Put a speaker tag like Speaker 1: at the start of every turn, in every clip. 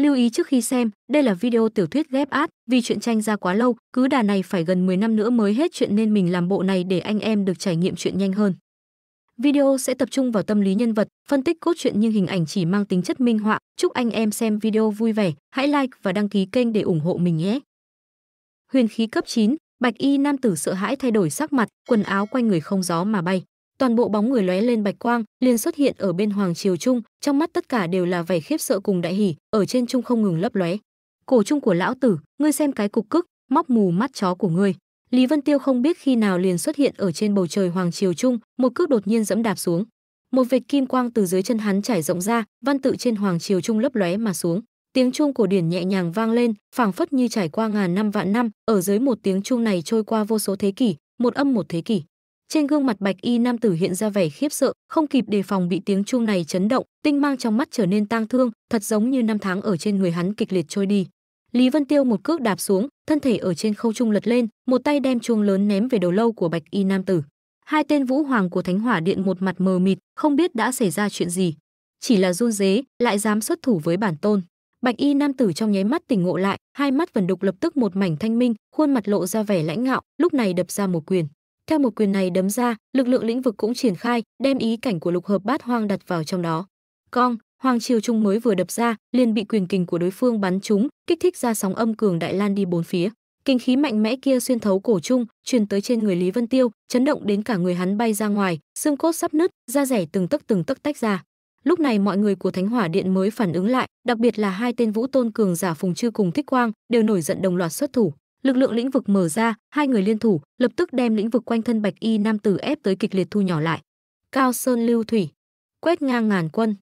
Speaker 1: Lưu ý trước khi xem, đây là video tiểu thuyết ghép át, vì chuyện tranh ra quá lâu, cứ đà này phải gần 10 năm nữa mới hết chuyện nên mình làm bộ này để anh em được trải nghiệm chuyện nhanh hơn. Video sẽ tập trung vào tâm lý nhân vật, phân tích cốt truyện nhưng hình ảnh chỉ mang tính chất minh họa. Chúc anh em xem video vui vẻ, hãy like và đăng ký kênh để ủng hộ mình nhé. Huyền khí cấp 9, Bạch Y nam tử sợ hãi thay đổi sắc mặt, quần áo quanh người không gió mà bay toàn bộ bóng người lóe lên bạch quang liền xuất hiện ở bên hoàng triều trung trong mắt tất cả đều là vẻ khiếp sợ cùng đại hỉ ở trên trung không ngừng lấp lóe cổ trung của lão tử ngươi xem cái cục cức móc mù mắt chó của ngươi lý vân tiêu không biết khi nào liền xuất hiện ở trên bầu trời hoàng triều trung một cước đột nhiên dẫm đạp xuống một vệt kim quang từ dưới chân hắn trải rộng ra văn tự trên hoàng triều trung lấp lóe mà xuống tiếng chuông cổ điển nhẹ nhàng vang lên phảng phất như trải qua ngàn năm vạn năm ở dưới một tiếng chuông này trôi qua vô số thế kỷ một âm một thế kỷ trên gương mặt bạch y nam tử hiện ra vẻ khiếp sợ, không kịp đề phòng bị tiếng chuông này chấn động, tinh mang trong mắt trở nên tang thương, thật giống như năm tháng ở trên người hắn kịch liệt trôi đi. Lý Vân Tiêu một cước đạp xuống, thân thể ở trên khâu trung lật lên, một tay đem chuông lớn ném về đầu lâu của bạch y nam tử. Hai tên vũ hoàng của Thánh Hỏa Điện một mặt mờ mịt, không biết đã xảy ra chuyện gì. Chỉ là run dế, lại dám xuất thủ với bản tôn. Bạch y nam tử trong nháy mắt tỉnh ngộ lại, hai mắt vần đục lập tức một mảnh thanh minh, khuôn mặt lộ ra vẻ lãnh ngạo, lúc này đập ra một quyền. Theo một quyền này đấm ra, lực lượng lĩnh vực cũng triển khai, đem ý cảnh của lục hợp bát hoang đặt vào trong đó. Cong, Hoàng Triều Trung mới vừa đập ra, liền bị quyền kình của đối phương bắn trúng, kích thích ra sóng âm cường đại lan đi bốn phía. Kinh khí mạnh mẽ kia xuyên thấu cổ trung, truyền tới trên người Lý Vân Tiêu, chấn động đến cả người hắn bay ra ngoài, xương cốt sắp nứt, da rẻ từng tấc từng tấc tách ra. Lúc này mọi người của Thánh Hỏa Điện mới phản ứng lại, đặc biệt là hai tên Vũ Tôn cường giả Phùng Trư cùng Thích Quang, đều nổi giận đồng loạt xuất thủ lực lượng lĩnh vực mở ra hai người liên thủ lập tức đem lĩnh vực quanh thân bạch y nam tử ép tới kịch liệt thu nhỏ lại cao sơn lưu thủy quét ngang ngàn quân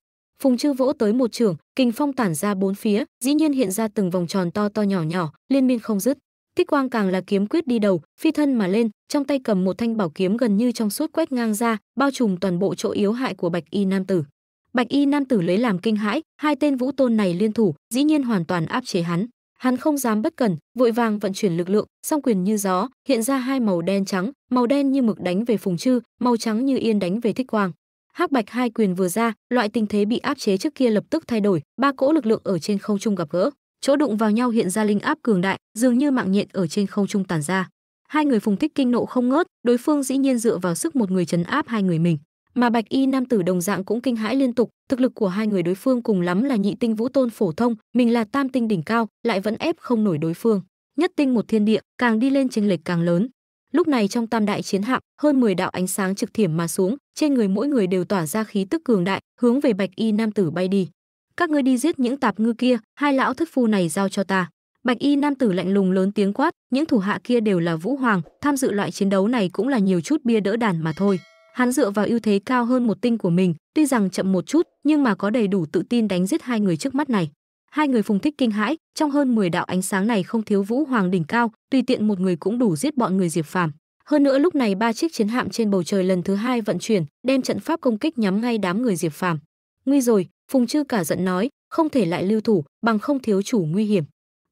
Speaker 1: phùng chư vỗ tới một trường kình phong tản ra bốn phía dĩ nhiên hiện ra từng vòng tròn to to nhỏ nhỏ liên miên không dứt thích quang càng là kiếm quyết đi đầu phi thân mà lên trong tay cầm một thanh bảo kiếm gần như trong suốt quét ngang ra bao trùm toàn bộ chỗ yếu hại của bạch y nam tử bạch y nam tử lấy làm kinh hãi hai tên vũ tôn này liên thủ dĩ nhiên hoàn toàn áp chế hắn hắn không dám bất cẩn vội vàng vận chuyển lực lượng song quyền như gió hiện ra hai màu đen trắng màu đen như mực đánh về phùng chư màu trắng như yên đánh về thích quang hắc bạch hai quyền vừa ra loại tình thế bị áp chế trước kia lập tức thay đổi ba cỗ lực lượng ở trên không trung gặp gỡ chỗ đụng vào nhau hiện ra linh áp cường đại dường như mạng nhện ở trên không trung tàn ra hai người phùng thích kinh nộ không ngớt đối phương dĩ nhiên dựa vào sức một người chấn áp hai người mình mà bạch y nam tử đồng dạng cũng kinh hãi liên tục thực lực của hai người đối phương cùng lắm là nhị tinh vũ tôn phổ thông mình là tam tinh đỉnh cao lại vẫn ép không nổi đối phương nhất tinh một thiên địa càng đi lên chênh lệch càng lớn lúc này trong tam đại chiến hạm hơn 10 đạo ánh sáng trực thiểm mà xuống trên người mỗi người đều tỏa ra khí tức cường đại hướng về bạch y nam tử bay đi các ngươi đi giết những tạp ngư kia hai lão thất phu này giao cho ta bạch y nam tử lạnh lùng lớn tiếng quát những thủ hạ kia đều là vũ hoàng tham dự loại chiến đấu này cũng là nhiều chút bia đỡ đàn mà thôi hắn dựa vào ưu thế cao hơn một tinh của mình, tuy rằng chậm một chút, nhưng mà có đầy đủ tự tin đánh giết hai người trước mắt này. Hai người phùng thích kinh hãi, trong hơn 10 đạo ánh sáng này không thiếu vũ hoàng đỉnh cao, tùy tiện một người cũng đủ giết bọn người Diệp Phàm. Hơn nữa lúc này ba chiếc chiến hạm trên bầu trời lần thứ hai vận chuyển, đem trận pháp công kích nhắm ngay đám người Diệp Phàm. Nguy rồi, Phùng Trư cả giận nói, không thể lại lưu thủ, bằng không thiếu chủ nguy hiểm.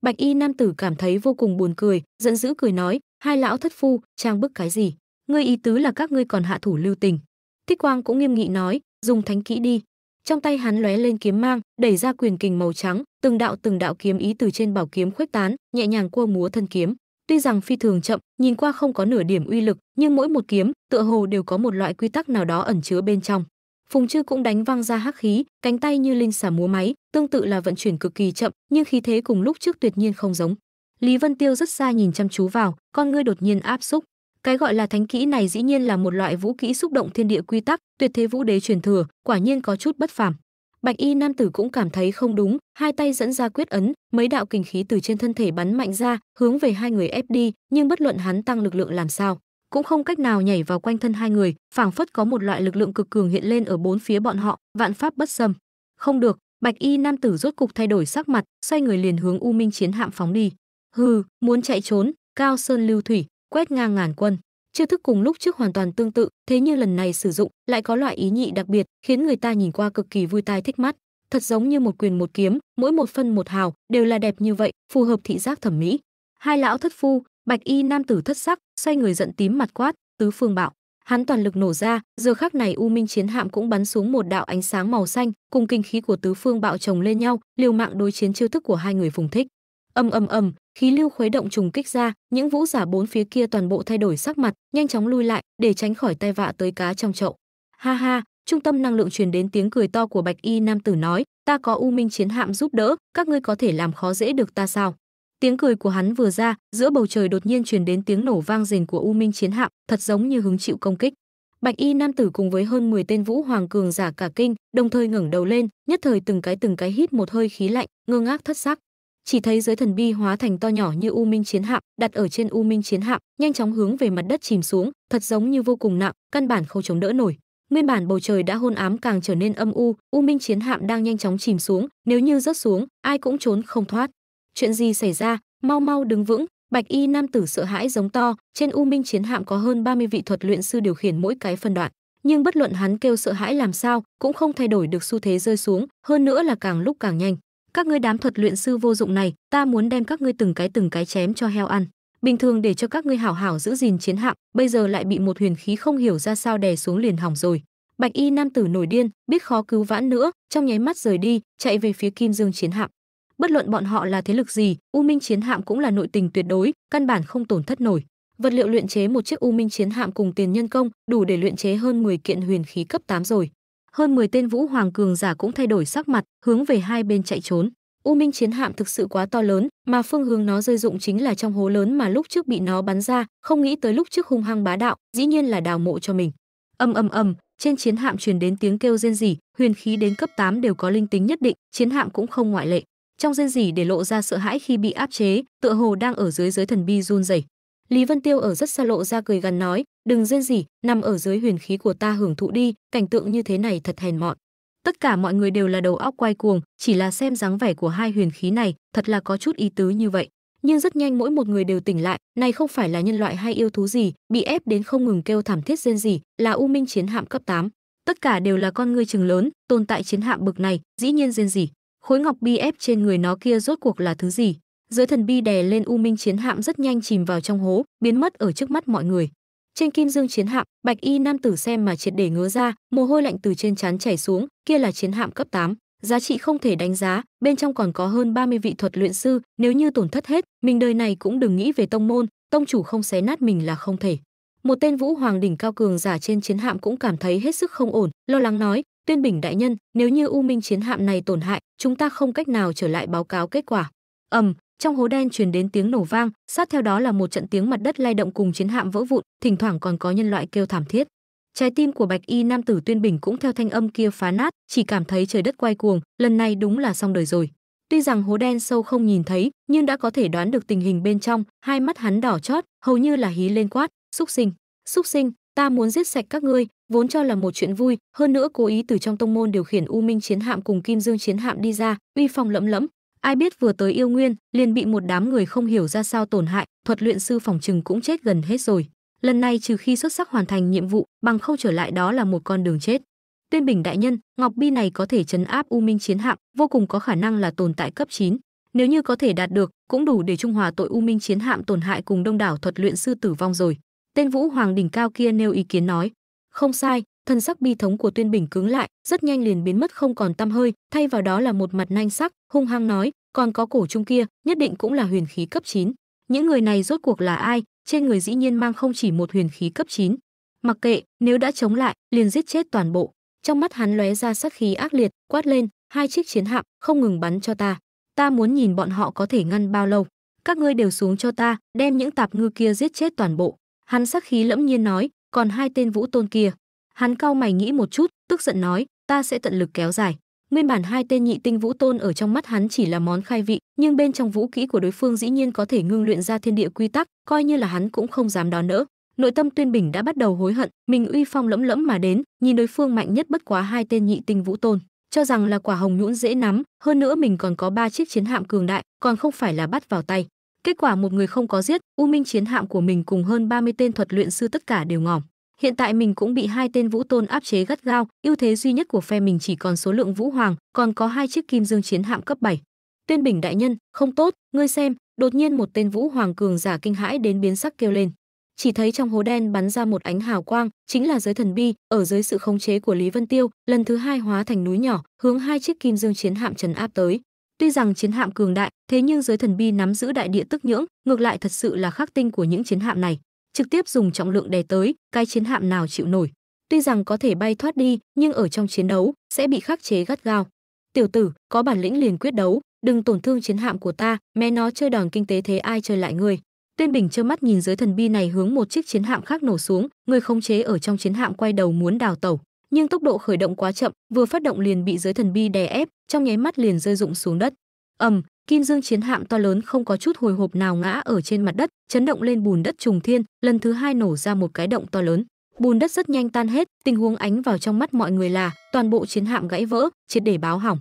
Speaker 1: Bạch y nam tử cảm thấy vô cùng buồn cười, giận dữ cười nói, hai lão thất phu, trang bức cái gì? ngươi ý tứ là các ngươi còn hạ thủ lưu tình thích quang cũng nghiêm nghị nói dùng thánh kỹ đi trong tay hắn lóe lên kiếm mang đẩy ra quyền kình màu trắng từng đạo từng đạo kiếm ý từ trên bảo kiếm khuếch tán nhẹ nhàng cua múa thân kiếm tuy rằng phi thường chậm nhìn qua không có nửa điểm uy lực nhưng mỗi một kiếm tựa hồ đều có một loại quy tắc nào đó ẩn chứa bên trong phùng chư cũng đánh văng ra hắc khí cánh tay như linh xả múa máy tương tự là vận chuyển cực kỳ chậm nhưng khí thế cùng lúc trước tuyệt nhiên không giống lý vân tiêu rất xa nhìn chăm chú vào con ngươi đột nhiên áp xúc cái gọi là thánh kỹ này dĩ nhiên là một loại vũ kỹ xúc động thiên địa quy tắc, tuyệt thế vũ đế truyền thừa, quả nhiên có chút bất phàm. Bạch y nam tử cũng cảm thấy không đúng, hai tay dẫn ra quyết ấn, mấy đạo kình khí từ trên thân thể bắn mạnh ra, hướng về hai người ép đi, nhưng bất luận hắn tăng lực lượng làm sao, cũng không cách nào nhảy vào quanh thân hai người, phảng phất có một loại lực lượng cực cường hiện lên ở bốn phía bọn họ, vạn pháp bất xâm. Không được, Bạch y nam tử rốt cục thay đổi sắc mặt, xoay người liền hướng U Minh chiến hạm phóng đi. Hừ, muốn chạy trốn, Cao Sơn Lưu Thủy, quét ngang ngàn quân. Chiêu thức cùng lúc trước hoàn toàn tương tự, thế nhưng lần này sử dụng lại có loại ý nhị đặc biệt, khiến người ta nhìn qua cực kỳ vui tai thích mắt. Thật giống như một quyền một kiếm, mỗi một phân một hào đều là đẹp như vậy, phù hợp thị giác thẩm mỹ. Hai lão thất phu, bạch y nam tử thất sắc, xoay người giận tím mặt quát, tứ phương bạo. Hắn toàn lực nổ ra, giờ khắc này U Minh chiến hạm cũng bắn xuống một đạo ánh sáng màu xanh, cùng kinh khí của tứ phương bạo chồng lên nhau, liều mạng đối chiến chiêu thức của hai người phùng thích. Ầm ầm ầm, khí lưu khuấy động trùng kích ra những vũ giả bốn phía kia toàn bộ thay đổi sắc mặt nhanh chóng lui lại để tránh khỏi tai vạ tới cá trong chậu ha ha trung tâm năng lượng truyền đến tiếng cười to của bạch y nam tử nói ta có u minh chiến hạm giúp đỡ các ngươi có thể làm khó dễ được ta sao tiếng cười của hắn vừa ra giữa bầu trời đột nhiên truyền đến tiếng nổ vang rền của u minh chiến hạm thật giống như hứng chịu công kích bạch y nam tử cùng với hơn 10 tên vũ hoàng cường giả cả kinh đồng thời ngẩng đầu lên nhất thời từng cái từng cái hít một hơi khí lạnh ngơ ngác thất sắc chỉ thấy giới thần bi hóa thành to nhỏ như u minh chiến hạm đặt ở trên u minh chiến hạm nhanh chóng hướng về mặt đất chìm xuống thật giống như vô cùng nặng căn bản không chống đỡ nổi nguyên bản bầu trời đã hôn ám càng trở nên âm u u minh chiến hạm đang nhanh chóng chìm xuống nếu như rớt xuống ai cũng trốn không thoát chuyện gì xảy ra mau mau đứng vững bạch y nam tử sợ hãi giống to trên u minh chiến hạm có hơn 30 vị thuật luyện sư điều khiển mỗi cái phân đoạn nhưng bất luận hắn kêu sợ hãi làm sao cũng không thay đổi được xu thế rơi xuống hơn nữa là càng lúc càng nhanh các ngươi đám thuật luyện sư vô dụng này ta muốn đem các ngươi từng cái từng cái chém cho heo ăn bình thường để cho các ngươi hảo hảo giữ gìn chiến hạm bây giờ lại bị một huyền khí không hiểu ra sao đè xuống liền hỏng rồi bạch y nam tử nổi điên biết khó cứu vãn nữa trong nháy mắt rời đi chạy về phía kim dương chiến hạm bất luận bọn họ là thế lực gì u minh chiến hạm cũng là nội tình tuyệt đối căn bản không tổn thất nổi vật liệu luyện chế một chiếc u minh chiến hạm cùng tiền nhân công đủ để luyện chế hơn 10 kiện huyền khí cấp 8 rồi hơn 10 tên vũ hoàng cường giả cũng thay đổi sắc mặt, hướng về hai bên chạy trốn. U Minh chiến hạm thực sự quá to lớn, mà phương hướng nó rơi dụng chính là trong hố lớn mà lúc trước bị nó bắn ra, không nghĩ tới lúc trước hung hăng bá đạo, dĩ nhiên là đào mộ cho mình. âm âm âm trên chiến hạm truyền đến tiếng kêu rên rỉ, huyền khí đến cấp 8 đều có linh tính nhất định, chiến hạm cũng không ngoại lệ. Trong rên rỉ để lộ ra sợ hãi khi bị áp chế, tựa hồ đang ở dưới giới thần bi run rẩy. Lý Vân Tiêu ở rất xa lộ ra cười gần nói, đừng rên gì, nằm ở dưới huyền khí của ta hưởng thụ đi, cảnh tượng như thế này thật hèn mọn. Tất cả mọi người đều là đầu óc quay cuồng, chỉ là xem dáng vẻ của hai huyền khí này, thật là có chút ý tứ như vậy. Nhưng rất nhanh mỗi một người đều tỉnh lại, này không phải là nhân loại hay yêu thú gì, bị ép đến không ngừng kêu thảm thiết rên gì, là U Minh chiến hạm cấp 8. Tất cả đều là con ngươi trừng lớn, tồn tại chiến hạm bực này, dĩ nhiên rên gì, Khối ngọc bi ép trên người nó kia rốt cuộc là thứ gì? Dưới thần bi đè lên U Minh chiến hạm rất nhanh chìm vào trong hố, biến mất ở trước mắt mọi người. Trên Kim Dương chiến hạm, Bạch Y nam tử xem mà triệt để ngứa ra, mồ hôi lạnh từ trên trán chảy xuống, kia là chiến hạm cấp 8, giá trị không thể đánh giá, bên trong còn có hơn 30 vị thuật luyện sư, nếu như tổn thất hết, mình đời này cũng đừng nghĩ về tông môn, tông chủ không xé nát mình là không thể. Một tên vũ hoàng đỉnh cao cường giả trên chiến hạm cũng cảm thấy hết sức không ổn, lo lắng nói: "Tuyên Bình đại nhân, nếu như U Minh chiến hạm này tổn hại, chúng ta không cách nào trở lại báo cáo kết quả." Ầm, um, trong hố đen truyền đến tiếng nổ vang sát theo đó là một trận tiếng mặt đất lay động cùng chiến hạm vỡ vụn thỉnh thoảng còn có nhân loại kêu thảm thiết trái tim của bạch y nam tử tuyên bình cũng theo thanh âm kia phá nát chỉ cảm thấy trời đất quay cuồng lần này đúng là xong đời rồi tuy rằng hố đen sâu không nhìn thấy nhưng đã có thể đoán được tình hình bên trong hai mắt hắn đỏ chót hầu như là hí lên quát xúc sinh xúc sinh ta muốn giết sạch các ngươi vốn cho là một chuyện vui hơn nữa cố ý từ trong tông môn điều khiển u minh chiến hạm cùng kim dương chiến hạm đi ra uy phong lẫm lẫm ai biết vừa tới yêu nguyên liền bị một đám người không hiểu ra sao tổn hại thuật luyện sư phòng trừng cũng chết gần hết rồi lần này trừ khi xuất sắc hoàn thành nhiệm vụ bằng không trở lại đó là một con đường chết tuyên bình đại nhân ngọc bi này có thể chấn áp u minh chiến hạm vô cùng có khả năng là tồn tại cấp 9. nếu như có thể đạt được cũng đủ để trung hòa tội u minh chiến hạm tổn hại cùng đông đảo thuật luyện sư tử vong rồi tên vũ hoàng đỉnh cao kia nêu ý kiến nói không sai thân sắc bi thống của tuyên bình cứng lại rất nhanh liền biến mất không còn tăm hơi thay vào đó là một mặt nanh sắc hung hăng nói còn có cổ trung kia nhất định cũng là huyền khí cấp 9. những người này rốt cuộc là ai trên người dĩ nhiên mang không chỉ một huyền khí cấp 9. mặc kệ nếu đã chống lại liền giết chết toàn bộ trong mắt hắn lóe ra sát khí ác liệt quát lên hai chiếc chiến hạm không ngừng bắn cho ta ta muốn nhìn bọn họ có thể ngăn bao lâu các ngươi đều xuống cho ta đem những tạp ngư kia giết chết toàn bộ hắn sắc khí lẫm nhiên nói còn hai tên vũ tôn kia Hắn cau mày nghĩ một chút, tức giận nói, ta sẽ tận lực kéo dài. Nguyên bản hai tên nhị tinh vũ tôn ở trong mắt hắn chỉ là món khai vị, nhưng bên trong vũ kỹ của đối phương dĩ nhiên có thể ngưng luyện ra thiên địa quy tắc, coi như là hắn cũng không dám đón đỡ. Nội tâm Tuyên Bình đã bắt đầu hối hận, mình uy phong lẫm lẫm mà đến, nhìn đối phương mạnh nhất bất quá hai tên nhị tinh vũ tôn, cho rằng là quả hồng nhũn dễ nắm, hơn nữa mình còn có ba chiếc chiến hạm cường đại, còn không phải là bắt vào tay. Kết quả một người không có giết, U Minh chiến hạm của mình cùng hơn 30 tên thuật luyện sư tất cả đều ngỏm. Hiện tại mình cũng bị hai tên Vũ Tôn áp chế gắt gao, ưu thế duy nhất của phe mình chỉ còn số lượng Vũ Hoàng, còn có hai chiếc Kim Dương chiến hạm cấp 7. Tuyên Bình đại nhân, không tốt, ngươi xem, đột nhiên một tên Vũ Hoàng cường giả kinh hãi đến biến sắc kêu lên. Chỉ thấy trong hố đen bắn ra một ánh hào quang, chính là giới thần bi, ở dưới sự khống chế của Lý Vân Tiêu, lần thứ hai hóa thành núi nhỏ, hướng hai chiếc Kim Dương chiến hạm trấn áp tới. Tuy rằng chiến hạm cường đại, thế nhưng giới thần bi nắm giữ đại địa tức nhưỡng, ngược lại thật sự là khắc tinh của những chiến hạm này trực tiếp dùng trọng lượng đè tới, cái chiến hạm nào chịu nổi. Tuy rằng có thể bay thoát đi, nhưng ở trong chiến đấu sẽ bị khắc chế gắt gao. Tiểu tử, có bản lĩnh liền quyết đấu, đừng tổn thương chiến hạm của ta, mẹ nó chơi đòn kinh tế thế ai chơi lại ngươi. Tuyên Bình trơ mắt nhìn dưới thần bi này hướng một chiếc chiến hạm khác nổ xuống, người khống chế ở trong chiến hạm quay đầu muốn đào tẩu, nhưng tốc độ khởi động quá chậm, vừa phát động liền bị dưới thần bi đè ép, trong nháy mắt liền rơi rụng xuống đất. Ầm, Kim Dương chiến hạm to lớn không có chút hồi hộp nào ngã ở trên mặt đất, chấn động lên bùn đất trùng thiên, lần thứ hai nổ ra một cái động to lớn. Bùn đất rất nhanh tan hết, tình huống ánh vào trong mắt mọi người là toàn bộ chiến hạm gãy vỡ, triệt để báo hỏng.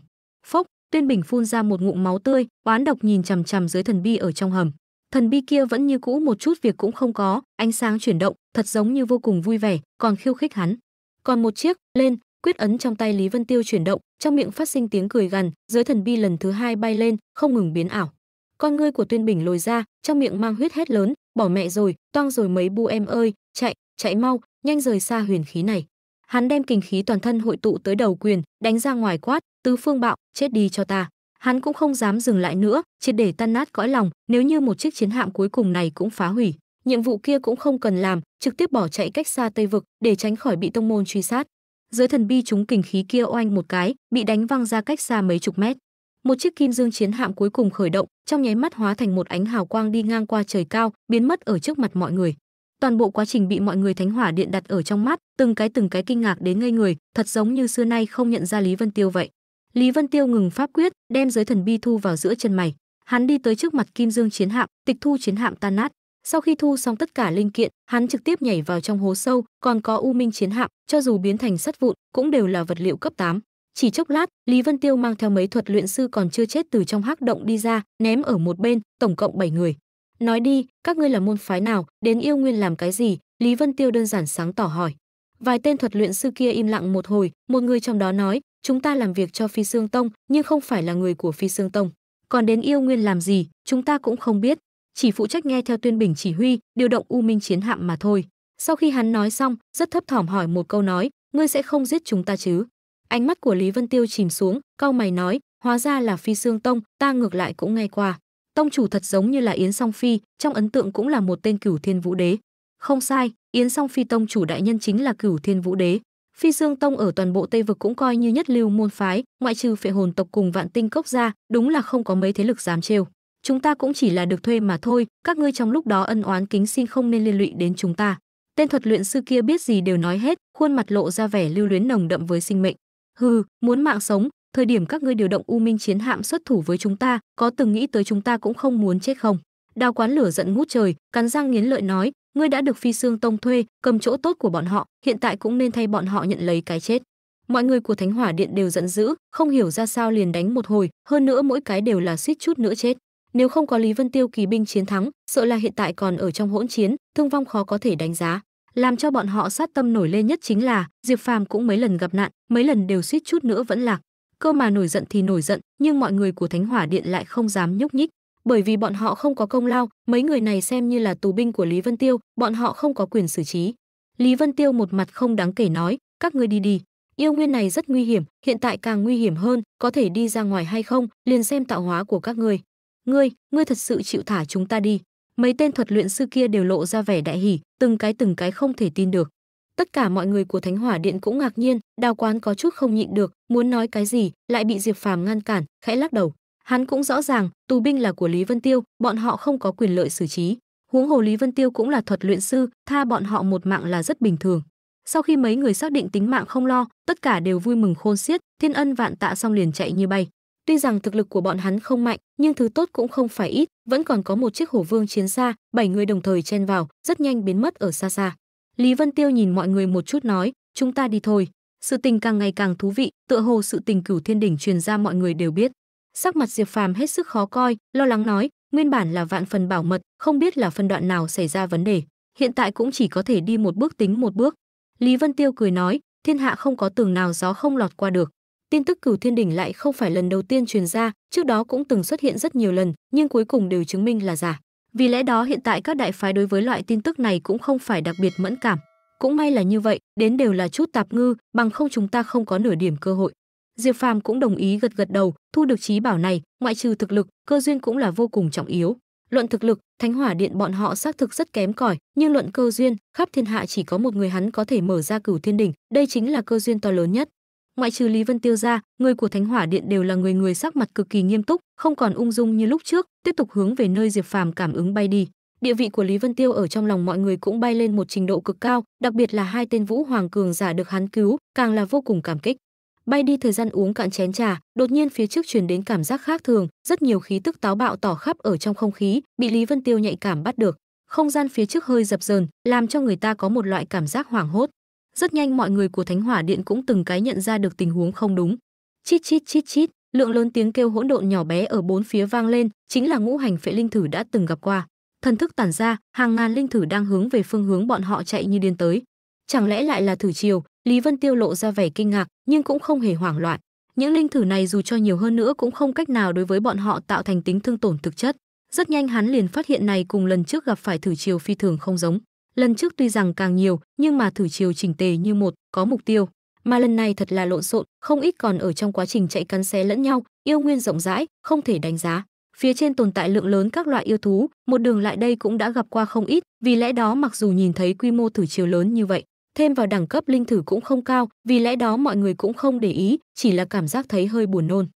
Speaker 1: Phốc, Tuyên Bình phun ra một ngụm máu tươi, oán độc nhìn chằm chằm dưới thần bi ở trong hầm. Thần bi kia vẫn như cũ một chút việc cũng không có, ánh sáng chuyển động, thật giống như vô cùng vui vẻ, còn khiêu khích hắn. Còn một chiếc, lên, quyết ấn trong tay lý vân tiêu chuyển động trong miệng phát sinh tiếng cười gằn Dưới thần bi lần thứ hai bay lên không ngừng biến ảo con ngươi của tuyên bình lồi ra trong miệng mang huyết hét lớn bỏ mẹ rồi toang rồi mấy bu em ơi chạy chạy mau nhanh rời xa huyền khí này hắn đem kinh khí toàn thân hội tụ tới đầu quyền đánh ra ngoài quát tứ phương bạo chết đi cho ta hắn cũng không dám dừng lại nữa chỉ để tan nát cõi lòng nếu như một chiếc chiến hạm cuối cùng này cũng phá hủy nhiệm vụ kia cũng không cần làm trực tiếp bỏ chạy cách xa tây vực để tránh khỏi bị tông môn truy sát dưới thần bi chúng kình khí kia oanh một cái bị đánh văng ra cách xa mấy chục mét một chiếc kim dương chiến hạm cuối cùng khởi động trong nháy mắt hóa thành một ánh hào quang đi ngang qua trời cao biến mất ở trước mặt mọi người toàn bộ quá trình bị mọi người thánh hỏa điện đặt ở trong mắt từng cái từng cái kinh ngạc đến ngây người thật giống như xưa nay không nhận ra lý vân tiêu vậy lý vân tiêu ngừng pháp quyết đem giới thần bi thu vào giữa chân mày hắn đi tới trước mặt kim dương chiến hạm tịch thu chiến hạm tan nát sau khi thu xong tất cả linh kiện hắn trực tiếp nhảy vào trong hố sâu còn có u minh chiến hạm cho dù biến thành sắt vụn cũng đều là vật liệu cấp 8. chỉ chốc lát lý vân tiêu mang theo mấy thuật luyện sư còn chưa chết từ trong hắc động đi ra ném ở một bên tổng cộng 7 người nói đi các ngươi là môn phái nào đến yêu nguyên làm cái gì lý vân tiêu đơn giản sáng tỏ hỏi vài tên thuật luyện sư kia im lặng một hồi một người trong đó nói chúng ta làm việc cho phi xương tông nhưng không phải là người của phi xương tông còn đến yêu nguyên làm gì chúng ta cũng không biết chỉ phụ trách nghe theo tuyên bình chỉ huy điều động u minh chiến hạm mà thôi sau khi hắn nói xong rất thấp thỏm hỏi một câu nói ngươi sẽ không giết chúng ta chứ ánh mắt của lý vân tiêu chìm xuống cau mày nói hóa ra là phi xương tông ta ngược lại cũng nghe qua tông chủ thật giống như là yến song phi trong ấn tượng cũng là một tên cửu thiên vũ đế không sai yến song phi tông chủ đại nhân chính là cửu thiên vũ đế phi dương tông ở toàn bộ tây vực cũng coi như nhất lưu môn phái ngoại trừ phệ hồn tộc cùng vạn tinh cốc ra đúng là không có mấy thế lực dám trêu chúng ta cũng chỉ là được thuê mà thôi các ngươi trong lúc đó ân oán kính xin không nên liên lụy đến chúng ta tên thuật luyện sư kia biết gì đều nói hết khuôn mặt lộ ra vẻ lưu luyến nồng đậm với sinh mệnh hừ muốn mạng sống thời điểm các ngươi điều động u minh chiến hạm xuất thủ với chúng ta có từng nghĩ tới chúng ta cũng không muốn chết không đào quán lửa giận ngút trời cắn răng nghiến lợi nói ngươi đã được phi xương tông thuê cầm chỗ tốt của bọn họ hiện tại cũng nên thay bọn họ nhận lấy cái chết mọi người của thánh hỏa điện đều giận dữ không hiểu ra sao liền đánh một hồi hơn nữa mỗi cái đều là suýt chút nữa chết nếu không có lý vân tiêu kỳ binh chiến thắng sợ là hiện tại còn ở trong hỗn chiến thương vong khó có thể đánh giá làm cho bọn họ sát tâm nổi lên nhất chính là diệp phàm cũng mấy lần gặp nạn mấy lần đều suýt chút nữa vẫn lạc cơ mà nổi giận thì nổi giận nhưng mọi người của thánh hỏa điện lại không dám nhúc nhích bởi vì bọn họ không có công lao mấy người này xem như là tù binh của lý vân tiêu bọn họ không có quyền xử trí lý vân tiêu một mặt không đáng kể nói các ngươi đi đi yêu nguyên này rất nguy hiểm hiện tại càng nguy hiểm hơn có thể đi ra ngoài hay không liền xem tạo hóa của các ngươi ngươi ngươi thật sự chịu thả chúng ta đi mấy tên thuật luyện sư kia đều lộ ra vẻ đại hỉ từng cái từng cái không thể tin được tất cả mọi người của thánh hỏa điện cũng ngạc nhiên đào quán có chút không nhịn được muốn nói cái gì lại bị diệp phàm ngăn cản khẽ lắc đầu hắn cũng rõ ràng tù binh là của lý vân tiêu bọn họ không có quyền lợi xử trí huống hồ lý vân tiêu cũng là thuật luyện sư tha bọn họ một mạng là rất bình thường sau khi mấy người xác định tính mạng không lo tất cả đều vui mừng khôn xiết thiên ân vạn tạ xong liền chạy như bay Tuy rằng thực lực của bọn hắn không mạnh, nhưng thứ tốt cũng không phải ít, vẫn còn có một chiếc hổ vương chiến xa, bảy người đồng thời chen vào, rất nhanh biến mất ở xa xa. Lý Vân Tiêu nhìn mọi người một chút nói, chúng ta đi thôi. Sự tình càng ngày càng thú vị, tựa hồ sự tình cửu thiên đỉnh truyền ra mọi người đều biết. Sắc mặt Diệp Phàm hết sức khó coi, lo lắng nói, nguyên bản là vạn phần bảo mật, không biết là phân đoạn nào xảy ra vấn đề, hiện tại cũng chỉ có thể đi một bước tính một bước. Lý Vân Tiêu cười nói, thiên hạ không có tường nào gió không lọt qua được tin tức cửu thiên đỉnh lại không phải lần đầu tiên truyền ra trước đó cũng từng xuất hiện rất nhiều lần nhưng cuối cùng đều chứng minh là giả vì lẽ đó hiện tại các đại phái đối với loại tin tức này cũng không phải đặc biệt mẫn cảm cũng may là như vậy đến đều là chút tạp ngư bằng không chúng ta không có nửa điểm cơ hội diệp phàm cũng đồng ý gật gật đầu thu được trí bảo này ngoại trừ thực lực cơ duyên cũng là vô cùng trọng yếu luận thực lực thánh hỏa điện bọn họ xác thực rất kém cỏi nhưng luận cơ duyên khắp thiên hạ chỉ có một người hắn có thể mở ra cửu thiên đỉnh đây chính là cơ duyên to lớn nhất ngoại trừ lý vân tiêu ra người của thánh hỏa điện đều là người người sắc mặt cực kỳ nghiêm túc không còn ung dung như lúc trước tiếp tục hướng về nơi diệp phàm cảm ứng bay đi địa vị của lý vân tiêu ở trong lòng mọi người cũng bay lên một trình độ cực cao đặc biệt là hai tên vũ hoàng cường giả được hắn cứu càng là vô cùng cảm kích bay đi thời gian uống cạn chén trà đột nhiên phía trước truyền đến cảm giác khác thường rất nhiều khí tức táo bạo tỏ khắp ở trong không khí bị lý vân tiêu nhạy cảm bắt được không gian phía trước hơi dập dờn làm cho người ta có một loại cảm giác hoảng hốt rất nhanh mọi người của Thánh Hỏa Điện cũng từng cái nhận ra được tình huống không đúng. Chít chít chít chít, lượng lớn tiếng kêu hỗn độn nhỏ bé ở bốn phía vang lên, chính là ngũ hành phệ linh thử đã từng gặp qua. Thần thức tản ra, hàng ngàn linh thử đang hướng về phương hướng bọn họ chạy như điên tới. Chẳng lẽ lại là thử chiều? Lý Vân Tiêu lộ ra vẻ kinh ngạc, nhưng cũng không hề hoảng loạn. Những linh thử này dù cho nhiều hơn nữa cũng không cách nào đối với bọn họ tạo thành tính thương tổn thực chất. Rất nhanh hắn liền phát hiện này cùng lần trước gặp phải thử chiều phi thường không giống lần trước tuy rằng càng nhiều nhưng mà thử chiều chỉnh tề như một có mục tiêu mà lần này thật là lộn xộn không ít còn ở trong quá trình chạy cắn xé lẫn nhau yêu nguyên rộng rãi không thể đánh giá phía trên tồn tại lượng lớn các loại yêu thú một đường lại đây cũng đã gặp qua không ít vì lẽ đó mặc dù nhìn thấy quy mô thử chiều lớn như vậy thêm vào đẳng cấp linh thử cũng không cao vì lẽ đó mọi người cũng không để ý chỉ là cảm giác thấy hơi buồn nôn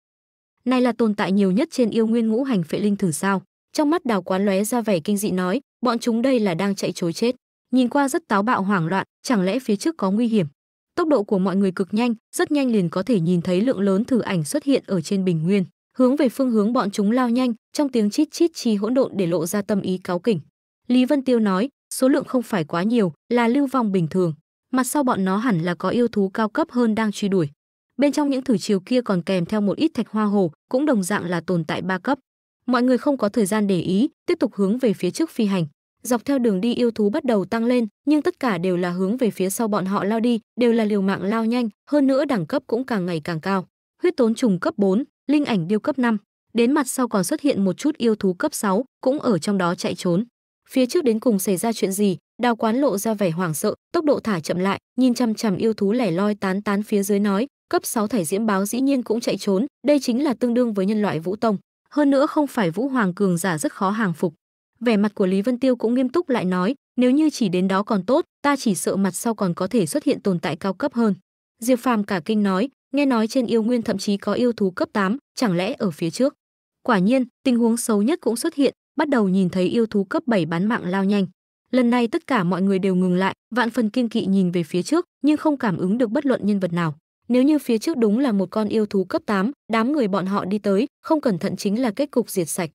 Speaker 1: này là tồn tại nhiều nhất trên yêu nguyên ngũ hành phệ linh thử sao trong mắt đào quán lóe ra vẻ kinh dị nói bọn chúng đây là đang chạy chối chết nhìn qua rất táo bạo hoảng loạn chẳng lẽ phía trước có nguy hiểm tốc độ của mọi người cực nhanh rất nhanh liền có thể nhìn thấy lượng lớn thử ảnh xuất hiện ở trên bình nguyên hướng về phương hướng bọn chúng lao nhanh trong tiếng chít chít chi hỗn độn để lộ ra tâm ý cáo kỉnh lý vân tiêu nói số lượng không phải quá nhiều là lưu vong bình thường mặt sau bọn nó hẳn là có yêu thú cao cấp hơn đang truy đuổi bên trong những thử chiều kia còn kèm theo một ít thạch hoa hồ cũng đồng dạng là tồn tại ba cấp mọi người không có thời gian để ý tiếp tục hướng về phía trước phi hành dọc theo đường đi yêu thú bắt đầu tăng lên nhưng tất cả đều là hướng về phía sau bọn họ lao đi đều là liều mạng lao nhanh hơn nữa đẳng cấp cũng càng ngày càng cao huyết tốn trùng cấp 4, linh ảnh điêu cấp 5. đến mặt sau còn xuất hiện một chút yêu thú cấp 6, cũng ở trong đó chạy trốn phía trước đến cùng xảy ra chuyện gì đào quán lộ ra vẻ hoảng sợ tốc độ thả chậm lại nhìn chằm chằm yêu thú lẻ loi tán tán phía dưới nói cấp 6 thải diễm báo dĩ nhiên cũng chạy trốn đây chính là tương đương với nhân loại vũ tông hơn nữa không phải vũ hoàng cường giả rất khó hàng phục Vẻ mặt của Lý Vân Tiêu cũng nghiêm túc lại nói, nếu như chỉ đến đó còn tốt, ta chỉ sợ mặt sau còn có thể xuất hiện tồn tại cao cấp hơn. Diệp Phàm cả kinh nói, nghe nói trên yêu nguyên thậm chí có yêu thú cấp 8, chẳng lẽ ở phía trước. Quả nhiên, tình huống xấu nhất cũng xuất hiện, bắt đầu nhìn thấy yêu thú cấp 7 bán mạng lao nhanh. Lần này tất cả mọi người đều ngừng lại, vạn phần kiên kỵ nhìn về phía trước, nhưng không cảm ứng được bất luận nhân vật nào. Nếu như phía trước đúng là một con yêu thú cấp 8, đám người bọn họ đi tới, không cẩn thận chính là kết cục diệt sạch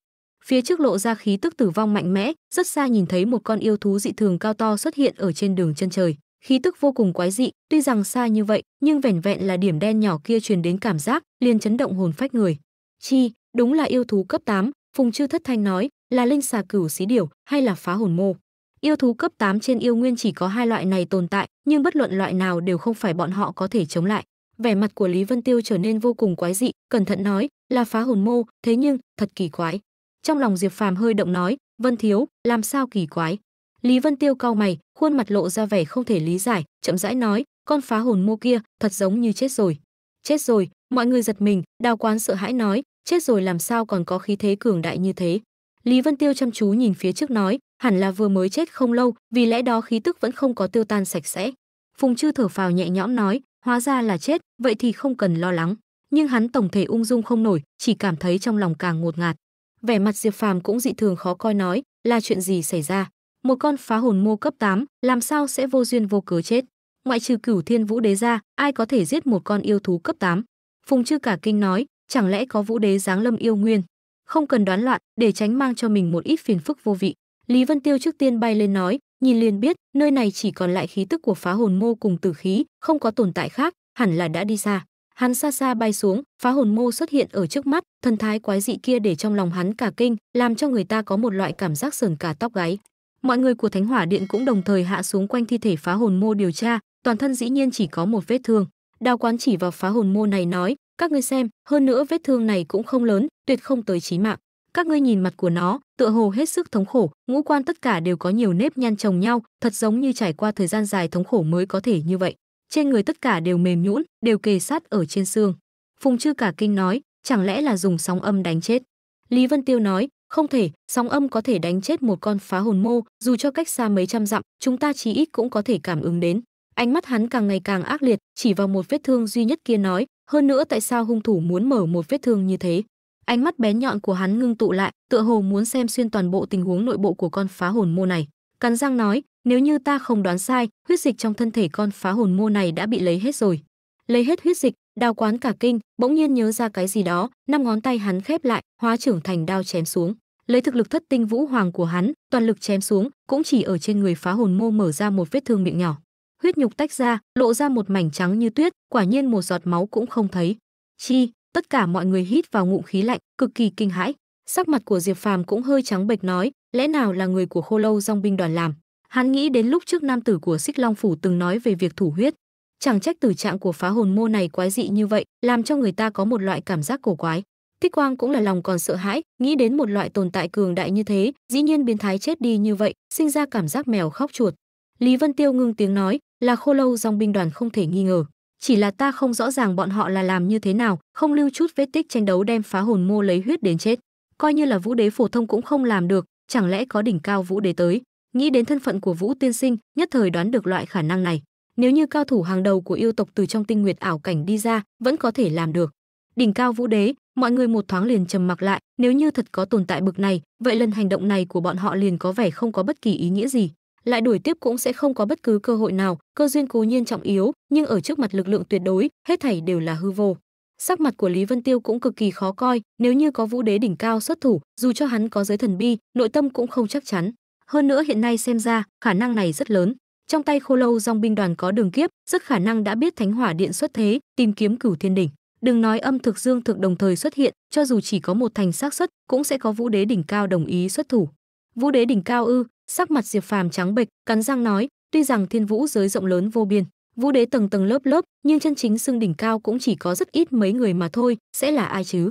Speaker 1: phía trước lộ ra khí tức tử vong mạnh mẽ rất xa nhìn thấy một con yêu thú dị thường cao to xuất hiện ở trên đường chân trời khí tức vô cùng quái dị tuy rằng xa như vậy nhưng vẻn vẹn là điểm đen nhỏ kia truyền đến cảm giác liền chấn động hồn phách người chi đúng là yêu thú cấp 8, phùng chư thất thanh nói là linh xà cửu xí điểu hay là phá hồn mô yêu thú cấp 8 trên yêu nguyên chỉ có hai loại này tồn tại nhưng bất luận loại nào đều không phải bọn họ có thể chống lại vẻ mặt của lý vân tiêu trở nên vô cùng quái dị cẩn thận nói là phá hồn mô thế nhưng thật kỳ quái trong lòng Diệp Phàm hơi động nói, "Vân thiếu, làm sao kỳ quái?" Lý Vân Tiêu cau mày, khuôn mặt lộ ra vẻ không thể lý giải, chậm rãi nói, "Con phá hồn mô kia, thật giống như chết rồi." "Chết rồi?" Mọi người giật mình, Đào Quán sợ hãi nói, "Chết rồi làm sao còn có khí thế cường đại như thế?" Lý Vân Tiêu chăm chú nhìn phía trước nói, hẳn là vừa mới chết không lâu, vì lẽ đó khí tức vẫn không có tiêu tan sạch sẽ. Phùng Trư thở phào nhẹ nhõm nói, hóa ra là chết, vậy thì không cần lo lắng. Nhưng hắn tổng thể ung dung không nổi, chỉ cảm thấy trong lòng càng ngột ngạt vẻ mặt Diệp Phàm cũng dị thường khó coi nói, là chuyện gì xảy ra? Một con phá hồn mô cấp 8, làm sao sẽ vô duyên vô cớ chết? Ngoại trừ Cửu Thiên Vũ Đế ra, ai có thể giết một con yêu thú cấp 8? Phùng Chư cả kinh nói, chẳng lẽ có Vũ Đế giáng lâm yêu nguyên? Không cần đoán loạn, để tránh mang cho mình một ít phiền phức vô vị. Lý Vân Tiêu trước tiên bay lên nói, nhìn liền biết, nơi này chỉ còn lại khí tức của phá hồn mô cùng tử khí, không có tồn tại khác, hẳn là đã đi xa hắn xa xa bay xuống phá hồn mô xuất hiện ở trước mắt thần thái quái dị kia để trong lòng hắn cả kinh làm cho người ta có một loại cảm giác sờn cả tóc gáy mọi người của thánh hỏa điện cũng đồng thời hạ xuống quanh thi thể phá hồn mô điều tra toàn thân dĩ nhiên chỉ có một vết thương Đào quán chỉ vào phá hồn mô này nói các ngươi xem hơn nữa vết thương này cũng không lớn tuyệt không tới chí mạng các ngươi nhìn mặt của nó tựa hồ hết sức thống khổ ngũ quan tất cả đều có nhiều nếp nhăn chồng nhau thật giống như trải qua thời gian dài thống khổ mới có thể như vậy trên người tất cả đều mềm nhũn, đều kề sát ở trên xương. Phùng Chư cả kinh nói, chẳng lẽ là dùng sóng âm đánh chết? Lý Vân Tiêu nói, không thể, sóng âm có thể đánh chết một con phá hồn mô, dù cho cách xa mấy trăm dặm, chúng ta chí ít cũng có thể cảm ứng đến. Ánh mắt hắn càng ngày càng ác liệt, chỉ vào một vết thương duy nhất kia nói, hơn nữa tại sao hung thủ muốn mở một vết thương như thế? Ánh mắt bé nhọn của hắn ngưng tụ lại, tựa hồ muốn xem xuyên toàn bộ tình huống nội bộ của con phá hồn mô này. Cắn răng nói, nếu như ta không đoán sai, huyết dịch trong thân thể con phá hồn mô này đã bị lấy hết rồi. Lấy hết huyết dịch, đao quán cả kinh, bỗng nhiên nhớ ra cái gì đó, năm ngón tay hắn khép lại, hóa trưởng thành đao chém xuống. Lấy thực lực thất tinh vũ hoàng của hắn, toàn lực chém xuống, cũng chỉ ở trên người phá hồn mô mở ra một vết thương miệng nhỏ. Huyết nhục tách ra, lộ ra một mảnh trắng như tuyết, quả nhiên một giọt máu cũng không thấy. Chi, tất cả mọi người hít vào ngụm khí lạnh, cực kỳ kinh hãi. Sắc mặt của Diệp Phàm cũng hơi trắng bệch nói, lẽ nào là người của Khô Lâu dòng binh đoàn làm? Hắn nghĩ đến lúc trước nam tử của Xích Long phủ từng nói về việc thủ huyết, chẳng trách tử trạng của phá hồn mô này quái dị như vậy, làm cho người ta có một loại cảm giác cổ quái. Thích Quang cũng là lòng còn sợ hãi, nghĩ đến một loại tồn tại cường đại như thế, dĩ nhiên biến thái chết đi như vậy, sinh ra cảm giác mèo khóc chuột. Lý Vân Tiêu ngưng tiếng nói, là khô lâu dòng binh đoàn không thể nghi ngờ. Chỉ là ta không rõ ràng bọn họ là làm như thế nào, không lưu chút vết tích tranh đấu đem phá hồn mô lấy huyết đến chết. Coi như là vũ đế phổ thông cũng không làm được, chẳng lẽ có đỉnh cao vũ đế tới nghĩ đến thân phận của vũ tiên sinh nhất thời đoán được loại khả năng này nếu như cao thủ hàng đầu của yêu tộc từ trong tinh nguyệt ảo cảnh đi ra vẫn có thể làm được đỉnh cao vũ đế mọi người một thoáng liền trầm mặc lại nếu như thật có tồn tại bực này vậy lần hành động này của bọn họ liền có vẻ không có bất kỳ ý nghĩa gì lại đuổi tiếp cũng sẽ không có bất cứ cơ hội nào cơ duyên cố nhiên trọng yếu nhưng ở trước mặt lực lượng tuyệt đối hết thảy đều là hư vô sắc mặt của lý vân tiêu cũng cực kỳ khó coi nếu như có vũ đế đỉnh cao xuất thủ dù cho hắn có giới thần bi nội tâm cũng không chắc chắn hơn nữa hiện nay xem ra khả năng này rất lớn trong tay khô lâu dòng binh đoàn có đường kiếp rất khả năng đã biết thánh hỏa điện xuất thế tìm kiếm cửu thiên đỉnh đừng nói âm thực dương thực đồng thời xuất hiện cho dù chỉ có một thành xác suất cũng sẽ có vũ đế đỉnh cao đồng ý xuất thủ vũ đế đỉnh cao ư sắc mặt diệp phàm trắng bệch cắn răng nói tuy rằng thiên vũ giới rộng lớn vô biên vũ đế tầng tầng lớp lớp nhưng chân chính xương đỉnh cao cũng chỉ có rất ít mấy người mà thôi sẽ là ai chứ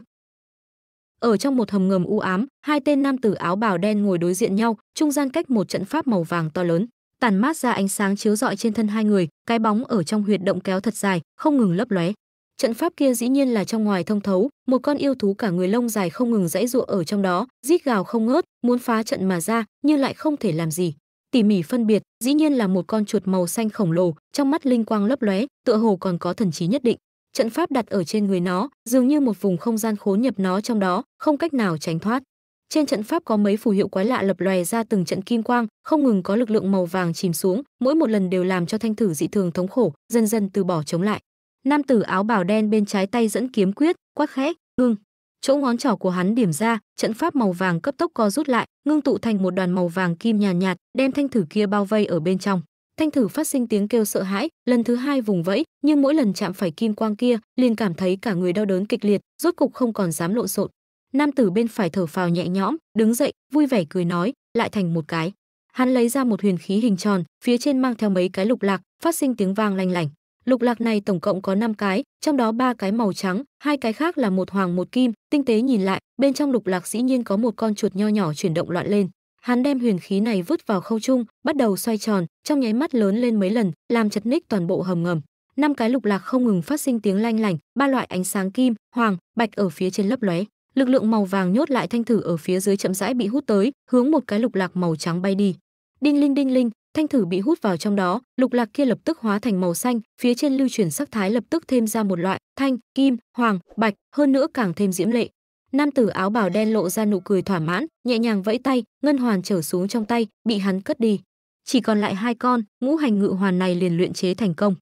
Speaker 1: ở trong một hầm ngầm u ám hai tên nam tử áo bào đen ngồi đối diện nhau trung gian cách một trận pháp màu vàng to lớn tản mát ra ánh sáng chiếu rọi trên thân hai người cái bóng ở trong huyệt động kéo thật dài không ngừng lấp lóe trận pháp kia dĩ nhiên là trong ngoài thông thấu một con yêu thú cả người lông dài không ngừng dãy giụa ở trong đó rít gào không ngớt muốn phá trận mà ra nhưng lại không thể làm gì tỉ mỉ phân biệt dĩ nhiên là một con chuột màu xanh khổng lồ trong mắt linh quang lấp lóe tựa hồ còn có thần trí nhất định trận pháp đặt ở trên người nó dường như một vùng không gian khốn nhập nó trong đó không cách nào tránh thoát trên trận pháp có mấy phù hiệu quái lạ lập lòe ra từng trận kim quang không ngừng có lực lượng màu vàng chìm xuống mỗi một lần đều làm cho thanh thử dị thường thống khổ dần dần từ bỏ chống lại nam tử áo bào đen bên trái tay dẫn kiếm quyết quát khẽ ngưng chỗ ngón trỏ của hắn điểm ra trận pháp màu vàng cấp tốc co rút lại ngưng tụ thành một đoàn màu vàng kim nhàn nhạt, nhạt đem thanh thử kia bao vây ở bên trong thanh thử phát sinh tiếng kêu sợ hãi lần thứ hai vùng vẫy nhưng mỗi lần chạm phải kim quang kia liền cảm thấy cả người đau đớn kịch liệt rốt cục không còn dám lộn xộn nam tử bên phải thở phào nhẹ nhõm đứng dậy vui vẻ cười nói lại thành một cái hắn lấy ra một huyền khí hình tròn phía trên mang theo mấy cái lục lạc phát sinh tiếng vang lanh lảnh lục lạc này tổng cộng có 5 cái trong đó ba cái màu trắng hai cái khác là một hoàng một kim tinh tế nhìn lại bên trong lục lạc dĩ nhiên có một con chuột nho nhỏ chuyển động loạn lên hắn đem huyền khí này vứt vào không trung, bắt đầu xoay tròn, trong nháy mắt lớn lên mấy lần, làm chật ních toàn bộ hầm ngầm. Năm cái lục lạc không ngừng phát sinh tiếng lanh lảnh, ba loại ánh sáng kim, hoàng, bạch ở phía trên lấp lóe. Lực lượng màu vàng nhốt lại thanh thử ở phía dưới chậm rãi bị hút tới, hướng một cái lục lạc màu trắng bay đi. Đinh linh đinh linh, thanh thử bị hút vào trong đó, lục lạc kia lập tức hóa thành màu xanh, phía trên lưu chuyển sắc thái lập tức thêm ra một loại thanh, kim, hoàng, bạch, hơn nữa càng thêm diễm lệ, Nam tử áo bào đen lộ ra nụ cười thỏa mãn, nhẹ nhàng vẫy tay, ngân hoàn trở xuống trong tay, bị hắn cất đi. Chỉ còn lại hai con, ngũ hành ngự hoàn này liền luyện chế thành công.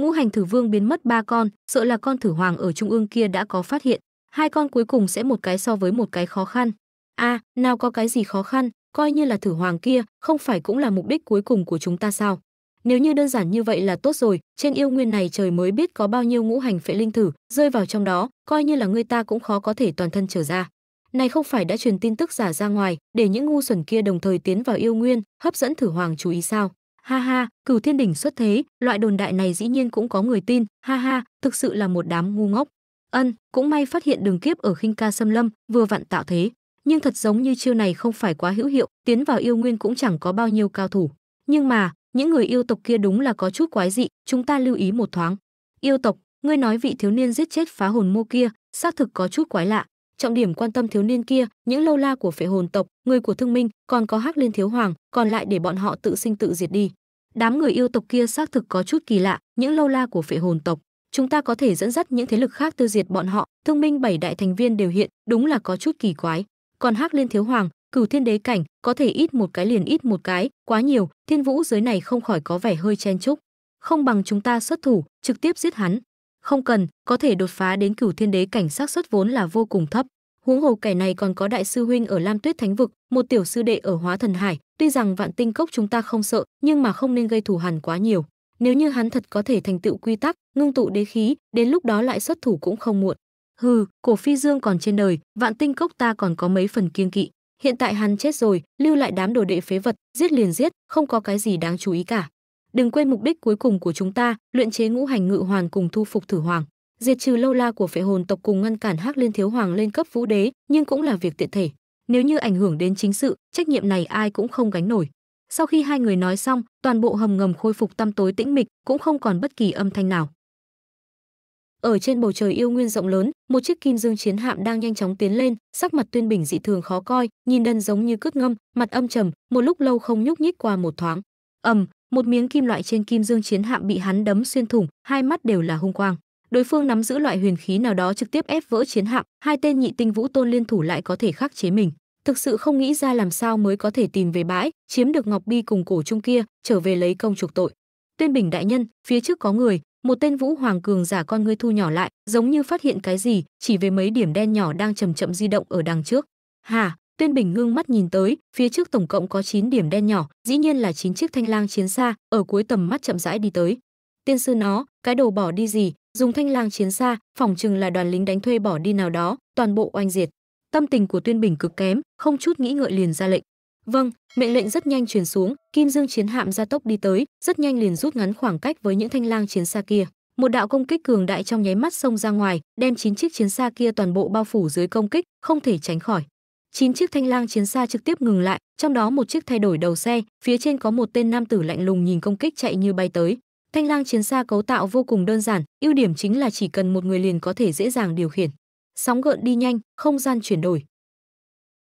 Speaker 1: Ngũ hành thử vương biến mất ba con, sợ là con thử hoàng ở trung ương kia đã có phát hiện. Hai con cuối cùng sẽ một cái so với một cái khó khăn. A, à, nào có cái gì khó khăn, coi như là thử hoàng kia, không phải cũng là mục đích cuối cùng của chúng ta sao? Nếu như đơn giản như vậy là tốt rồi, trên yêu nguyên này trời mới biết có bao nhiêu ngũ hành phệ linh thử rơi vào trong đó, coi như là người ta cũng khó có thể toàn thân trở ra. Này không phải đã truyền tin tức giả ra ngoài, để những ngu xuẩn kia đồng thời tiến vào yêu nguyên, hấp dẫn thử hoàng chú ý sao? Ha ha, cửu thiên đỉnh xuất thế, loại đồn đại này dĩ nhiên cũng có người tin, ha ha, thực sự là một đám ngu ngốc. Ân, cũng may phát hiện đường kiếp ở khinh ca xâm lâm, vừa vặn tạo thế. Nhưng thật giống như chiêu này không phải quá hữu hiệu, tiến vào yêu nguyên cũng chẳng có bao nhiêu cao thủ. Nhưng mà, những người yêu tộc kia đúng là có chút quái dị, chúng ta lưu ý một thoáng. Yêu tộc, ngươi nói vị thiếu niên giết chết phá hồn mô kia, xác thực có chút quái lạ. Trọng điểm quan tâm thiếu niên kia, những lâu la của phệ hồn tộc, người của thương minh, còn có hắc liên thiếu hoàng, còn lại để bọn họ tự sinh tự diệt đi. Đám người yêu tộc kia xác thực có chút kỳ lạ, những lâu la của phệ hồn tộc, chúng ta có thể dẫn dắt những thế lực khác tiêu diệt bọn họ, thương minh bảy đại thành viên đều hiện, đúng là có chút kỳ quái. Còn hắc liên thiếu hoàng, cửu thiên đế cảnh có thể ít một cái liền ít một cái quá nhiều thiên vũ giới này không khỏi có vẻ hơi chen chúc không bằng chúng ta xuất thủ trực tiếp giết hắn không cần có thể đột phá đến cửu thiên đế cảnh xác suất vốn là vô cùng thấp huống hồ kẻ này còn có đại sư huynh ở lam tuyết thánh vực một tiểu sư đệ ở hóa thần hải tuy rằng vạn tinh cốc chúng ta không sợ nhưng mà không nên gây thủ hằn quá nhiều nếu như hắn thật có thể thành tựu quy tắc ngưng tụ đế khí đến lúc đó lại xuất thủ cũng không muộn hừ cổ phi dương còn trên đời vạn tinh cốc ta còn có mấy phần kiêng kỵ hiện tại hắn chết rồi lưu lại đám đồ đệ phế vật giết liền giết không có cái gì đáng chú ý cả đừng quên mục đích cuối cùng của chúng ta luyện chế ngũ hành ngự hoàn cùng thu phục thử hoàng diệt trừ lâu la của phệ hồn tộc cùng ngăn cản hắc liên thiếu hoàng lên cấp vũ đế nhưng cũng là việc tiện thể nếu như ảnh hưởng đến chính sự trách nhiệm này ai cũng không gánh nổi sau khi hai người nói xong toàn bộ hầm ngầm khôi phục tăm tối tĩnh mịch cũng không còn bất kỳ âm thanh nào ở trên bầu trời yêu nguyên rộng lớn, một chiếc kim dương chiến hạm đang nhanh chóng tiến lên, sắc mặt Tuyên Bình dị thường khó coi, nhìn đần giống như cướp ngâm, mặt âm trầm, một lúc lâu không nhúc nhích qua một thoáng. Ầm, một miếng kim loại trên kim dương chiến hạm bị hắn đấm xuyên thủng, hai mắt đều là hung quang. Đối phương nắm giữ loại huyền khí nào đó trực tiếp ép vỡ chiến hạm, hai tên nhị tinh vũ tôn liên thủ lại có thể khắc chế mình. Thực sự không nghĩ ra làm sao mới có thể tìm về bãi, chiếm được Ngọc Bi cùng cổ trung kia, trở về lấy công trục tội. Tuyên Bình đại nhân, phía trước có người, một tên vũ hoàng cường giả con ngươi thu nhỏ lại giống như phát hiện cái gì chỉ về mấy điểm đen nhỏ đang chầm chậm di động ở đằng trước hà tuyên bình ngưng mắt nhìn tới phía trước tổng cộng có 9 điểm đen nhỏ dĩ nhiên là 9 chiếc thanh lang chiến xa ở cuối tầm mắt chậm rãi đi tới tiên sư nó cái đồ bỏ đi gì dùng thanh lang chiến xa phòng chừng là đoàn lính đánh thuê bỏ đi nào đó toàn bộ oanh diệt tâm tình của tuyên bình cực kém không chút nghĩ ngợi liền ra lệnh Vâng, mệnh lệnh rất nhanh truyền xuống, Kim Dương chiến hạm gia tốc đi tới, rất nhanh liền rút ngắn khoảng cách với những thanh lang chiến xa kia. Một đạo công kích cường đại trong nháy mắt xông ra ngoài, đem chín chiếc chiến xa kia toàn bộ bao phủ dưới công kích, không thể tránh khỏi. Chín chiếc thanh lang chiến xa trực tiếp ngừng lại, trong đó một chiếc thay đổi đầu xe, phía trên có một tên nam tử lạnh lùng nhìn công kích chạy như bay tới. Thanh lang chiến xa cấu tạo vô cùng đơn giản, ưu điểm chính là chỉ cần một người liền có thể dễ dàng điều khiển. Sóng gợn đi nhanh, không gian chuyển đổi,